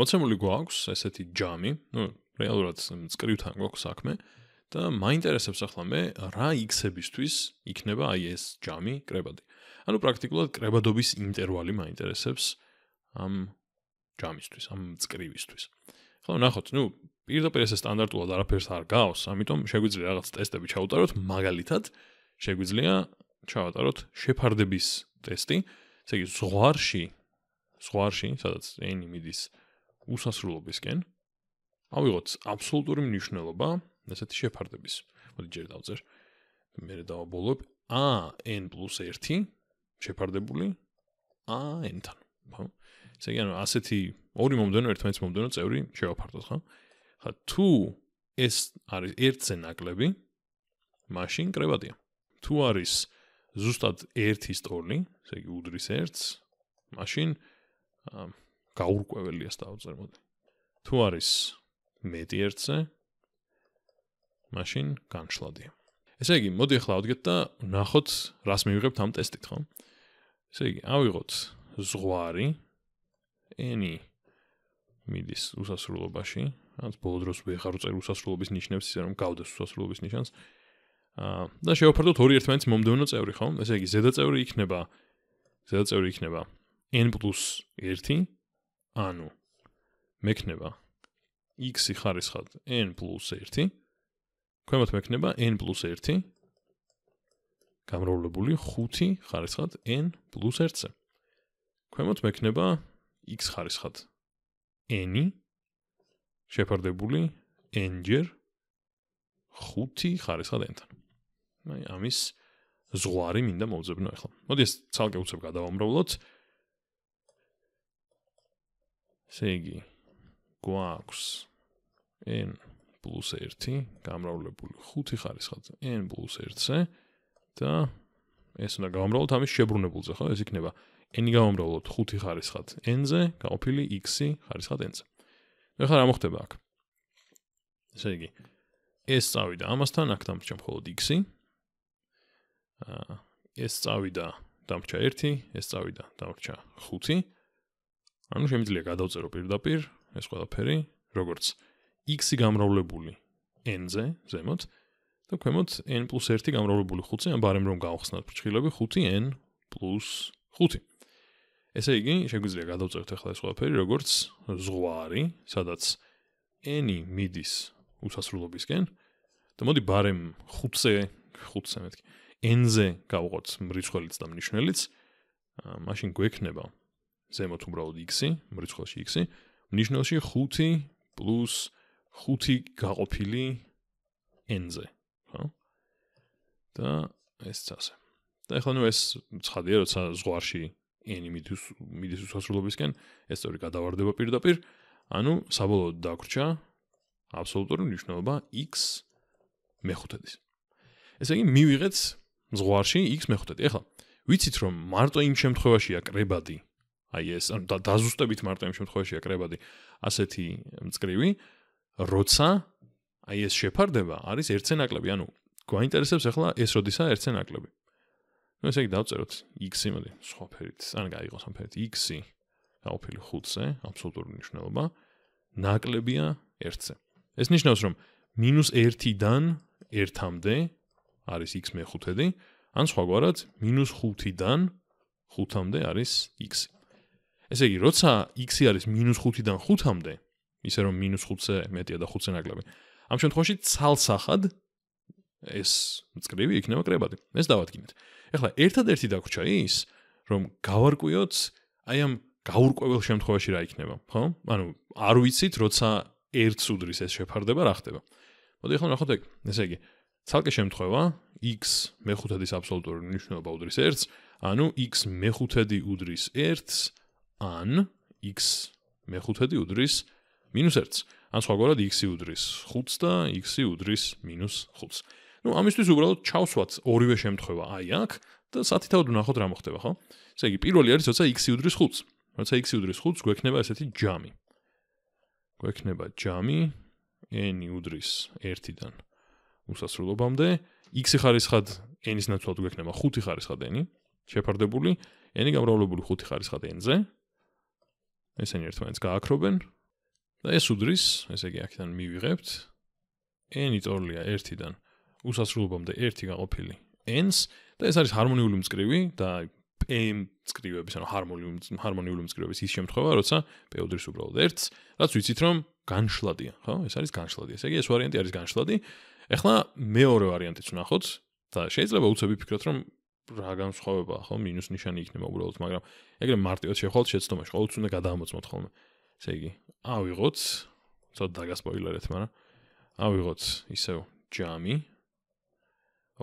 მოცემული გვაქვს ესეთი ჯამი, ну, რეალურად სკრივთან გვაქვს საქმე და მაინტერესებს ახლა მე რა x-ებისთვის იქნება აი ეს ჯამი, კრებადი. ანუ პრაქტიკულად კრებადობის ინტერვალი მაინტერესებს ამ ჯამისთვის, ამ სკრივისთვის. ხო, ნახოთ, ну, პირდაპირ ესე სტანდარტულად არაფერს არ გავს, ამიტომ შეგვიძლია რაღაც ტესტები ჩავუტაროთ, მაგალითად, შეგვიძლია ჩავატაროთ შეფარდების ტესტი, ესე იგი ზღვარში ზღვარში, სადაც n-ი მიდის 0.5 უსასრულობისკენ ავიღოთ აბსოლუტური მნიშვნელობა ესეთი შეფარდების. მოდი ჯერ დავწერ. მე დავაბოლოებ a n + 1 შეფარდებული a n-თან. ესე იგი ანუ ასეთი ორი მომდენო ერთმანეთს მომდენო წევრი შევაფარდოთ ხო? ხა თუ ეს არის ერთზე ნაკლები მაშინ კრებადია. თუ არის ზუსტად ერთის ტოლი, ესე იგი უდრის ერთს, მაშინ გაურკვეველია სტაუცერმოდი. თუ არის მეტი ერთზე, მაშინ განშლადი. ესე იგი, მოდი ახლა ავდგეთ და ნახოთ, რას მივიღებთ ამ ტესტით, ხო? ესე იგი, ავიღოთ ზღვარი n მიდის უსასრულობაში, ანუ ბოლო დროს ვეღარ უწერ უსასრულობის ნიშნებს, ისე რომ გავდეს უსასრულობის ნიშანს. აა და შევაფერდოთ ორი ერთმანეთს მომდევნო წევრი, ხო? ესე იგი, ზედა წევრი იქნება ზედა წევრი იქნება n+1 ანუ მექნება x ხარისხად n + 1 ქვემოთ მექნება n + 1 გამრავლებული 5 ხარისხად n + 1-ზე ქვემოთ მექნება x ხარისხად n შეფარდებული n ჯერ 5 ხარისხად n-თან აი ამის ზღვარი მინდა მოვძებნო ახლა მოდი ეს ცალკე უცებ გადავამრავლოთ ესე იგი გვაქვს n +1 გამრავლებული 5 ხარისხზე n +1-ზე და ეს უნდა გამრავლოთ ამის შებრუნებულზე, ხო? ეს იქნება n გამრავლოთ 5 ხარისხზე n-ზე გაყოფილი x ხარისხზე n-ზე. ნუ ახლა რა მოხდება აქ? ესე იგი ეს წავიდა ამასთან, აქ დამრჩა მხოლოდ x-ი. აა ეს წავიდა დამრჩა 1, ეს წავიდა დამრჩა 5. ანუ შემიძლია გადავწერო პირდაპირ ეს ყველაფერი, როგორც x-ი გამრავლებული n-ზე ზემოთ და ქვემოთ n+1 გამრავლებული 5-ზე, ან ბარემ რომ გავხსნათ ფრჩხილები 5n+5. ესე იგი, შეგვიძლია გადავწეროთ ახლა ეს ყველაფერი, როგორც ზღვარი, სადაც n-ი მიდის უსასრულობისკენ და მოდი ბარემ 5-ზე, 5-ზე მეთქი. n-ზე გავყოთ რიცხვებიც და მნიშვნელიც. აა მაშინ გვექნება 5 ზემოთ უბრალოდ x-ი, მრიცხვაში x-ი, ნიშნულში 5 პლუს 5 გაყოფილი n-ზე, ხო? და ეს წასე. და ახლა ნუ ეს ცხადია, როცა ზღვარში n-ი მიდის მიდის უსასრულობისკენ, ეს სწორი გადავარდება პირდაპირ, ანუ საბოლოოდ დაგრჩა აბსოლუტური ნიშნულობა x მეხუთედის. ესე იგი მივიღეთ ზღვარში x მეხუთედი. ახლა ვიცით რომ მარტო იმ შემთხვევაშია კრებადი აი ეს დაზუსტებით მარტო იმ შემთხვევაში აკრებადი ასეთი მწკრივი როცა აი ეს შეფარდება არის ერთზე ნაკლები ანუ გვაინტერესებს ახლა ეს როდისა ერთზე ნაკლები ну ესე იგი დავწეროთ x იმედი სხვა ფერით ან გაიღოთ ამ ფერით x გაუფილი 5-ზე აბსოლუტური მნიშვნელობა ნაკლებია 1-ზე ეს ნიშნავს რომ -1-დან 1-ამდე არის x მე 5-დი ან სხვაგვარად -5-დან 5-ამდე არის x ესე იგი, როცა x-ი არის -5-დან 5-ამდე, ისე რომ -5-ზე მეტია და 5-ზე ნაკლები. ამ შემთხვევაში ცალსახად ეს მწკრივი იქნება კრებადი. ეს დავადგინეთ. ეხლა ერთადერთი დაგვრჩა ის, რომ გავარკვიოთ აი ამ გაურკვეველ შემთხვევაში რა იქნება, ხო? ანუ არ ვიცით, როცა ერთს უდრის ეს შეფარდება, რა ხდება. მოდი ახლა ნახოთ ეგ. ესე იგი, ცალკე შემთხვევა x მე5-ის აბსოლუტური მნიშვნელობა უდრის 1-ს, ანუ x მე5-ი უდრის 1-ს ან x მეხუთედი უდრის მინუს 1-ს. ან სხვაგვარად x უდრის 5-ს და x უდრის მინუს 5-ს. ну амистус убрало чаусват ორივე შემთხვევა აი აქ და სათითაოდ ვნახოთ რა მოხდება ხო ესე იგი პირველი არის როცა x უდრის 5-ს როცა x უდრის 5-ს გვექნება ესეთი ჯამი გვექნება ჯამი n უდრის 1-დან უსასრულობამდე x ხარისხად n-ის ნაცვლად გვექნება 5 ხარისხად n შეფარდებული n-ი გამრავლებული 5 ხარისხად n-ზე ესენი ერთმანეთს გააქრობენ და ეს უდრის, ესე იგი აქედან მივიღებთ n იტოლია 1-დან უსასრულობამდე 1 გაყოფილი n-ს და ეს არის ჰარმონიული მწკრივი და m მწკრივების ანუ ჰარმონიული ჰარმონიული მწკრივების ის შემთხვევა, როცა p უდრის უბრალოდ 1-ს, რაც ვიცით რომ განშლადია, ხო? ეს არის განშლადი. ესე იგი ეს ვარიანტი არის განშლადი. ეხლა მეორე ვარიანტიც ვნახოთ და შეიძლება უცებ ვიფიქროთ რომ რა განსხვავება ხო მინუს ნიშანი იქნება უბრალოდ მაგრამ ეგრე მარტივად შეხვალთ შეცდომაში ყოველთვის უნდა გადაამოწმოთ ხოლმე ესე იგი ავიღოთ ცოტა დაგასპოილერეთ მაგრამ ავიღოთ ისევ ჯამი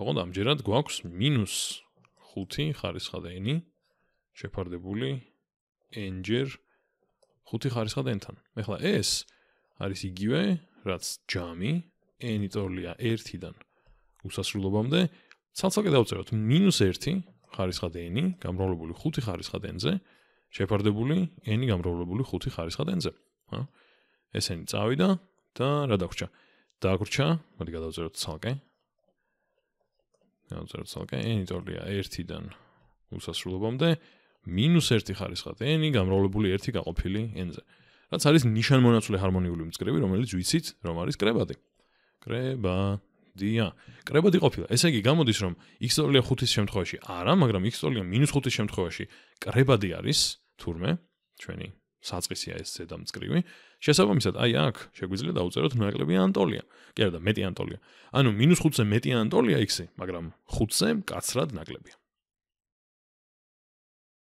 ოღონდ ამჯერად გვაქვს მინუს 5 ხარისხა და n შეფარდებული n-ჯერ 5 ხარისხა და n-თან ეხლა ეს არის იგივე რაც ჯამი n-იტოლია 1-დან უსასრულობამდე ცალცალკე დავწეროთ მინუს 1 ხარისხად n გამრავლებული 5 ხარისხად n-ზე შეფარდებული n გამრავლებული 5 ხარისხად n-ზე ხო ეს n წავიდა და რა დაგვრჩა დაგვრჩა მოდი გადავწეროთ ცალკე დავწეროთ ცალკე n იტოლია 1-დან უსასრულობამდე მინუს 1 ხარისხად n გამრავლებული 1 გაყოფილი n-ზე რაც არის ნიშანმონაცვლე ჰარმონიული მწკრები რომელიც ვიცით რომ არის კრებადი კრება დია კრებადი ყოფილა ესე იგი გამოდის რომ x2-ის შემთხვევაში არა მაგრამ x2-ის -5-ის შემთხვევაში კრებადი არის თურმე ჩვენი საწყისია ეს ზედამწკრივი შესაბამისად აი აქ შეგვიძლია დავუწეროთ ნაკლები ანტოლია კი არა მეტი ანტოლია ანუ -5-ზე მეტი ანტოლია x-ი მაგრამ 5-ზე მკაცრად ნაკლებია